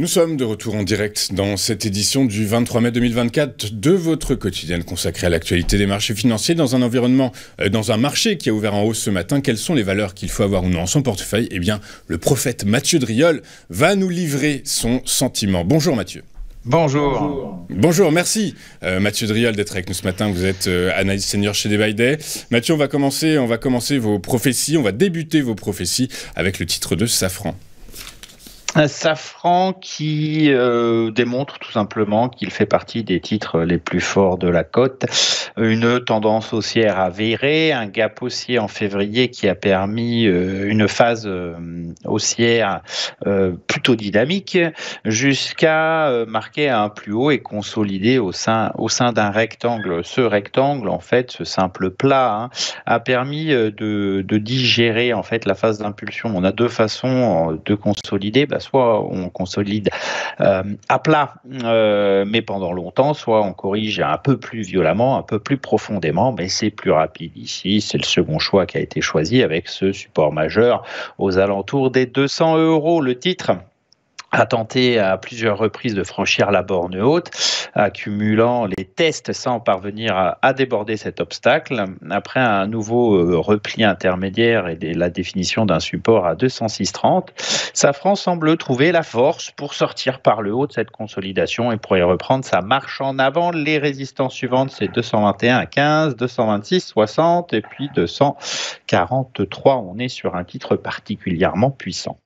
Nous sommes de retour en direct dans cette édition du 23 mai 2024 de votre quotidienne consacrée à l'actualité des marchés financiers dans un environnement, euh, dans un marché qui a ouvert en hausse ce matin. Quelles sont les valeurs qu'il faut avoir ou non en son portefeuille Eh bien, le prophète Mathieu Driol va nous livrer son sentiment. Bonjour Mathieu. Bonjour. Bonjour, merci euh, Mathieu Driol d'être avec nous ce matin. Vous êtes analyse euh, analyste senior chez Debayday. Mathieu, on va commencer, on va commencer vos prophéties, on va débuter vos prophéties avec le titre de Safran safran qui euh, démontre tout simplement qu'il fait partie des titres les plus forts de la cote. Une tendance haussière avérée, un gap haussier en février qui a permis euh, une phase euh, haussière plutôt dynamique jusqu'à marquer un plus haut et consolider au sein, au sein d'un rectangle. Ce rectangle, en fait, ce simple plat, hein, a permis de, digérer en fait la phase d'impulsion. On a deux façons de consolider. Bah, soit on consolide euh, à plat, euh, mais pendant longtemps, soit on corrige un peu plus violemment, un peu plus profondément, mais c'est plus rapide. Ici, c'est le second choix qui a été choisi avec ce support majeur aux alentours des 200 euros. Le titre a tenté à plusieurs reprises de franchir la borne haute, accumulant les tests sans parvenir à, déborder cet obstacle. Après un nouveau euh, repli intermédiaire et la définition d'un support à 206,30, Safran semble trouver la force pour sortir par le haut de cette consolidation et pourrait reprendre sa marche en avant. Les résistances suivantes, c'est 221 226,60 226, 60 et puis 243. On est sur un titre particulièrement puissant.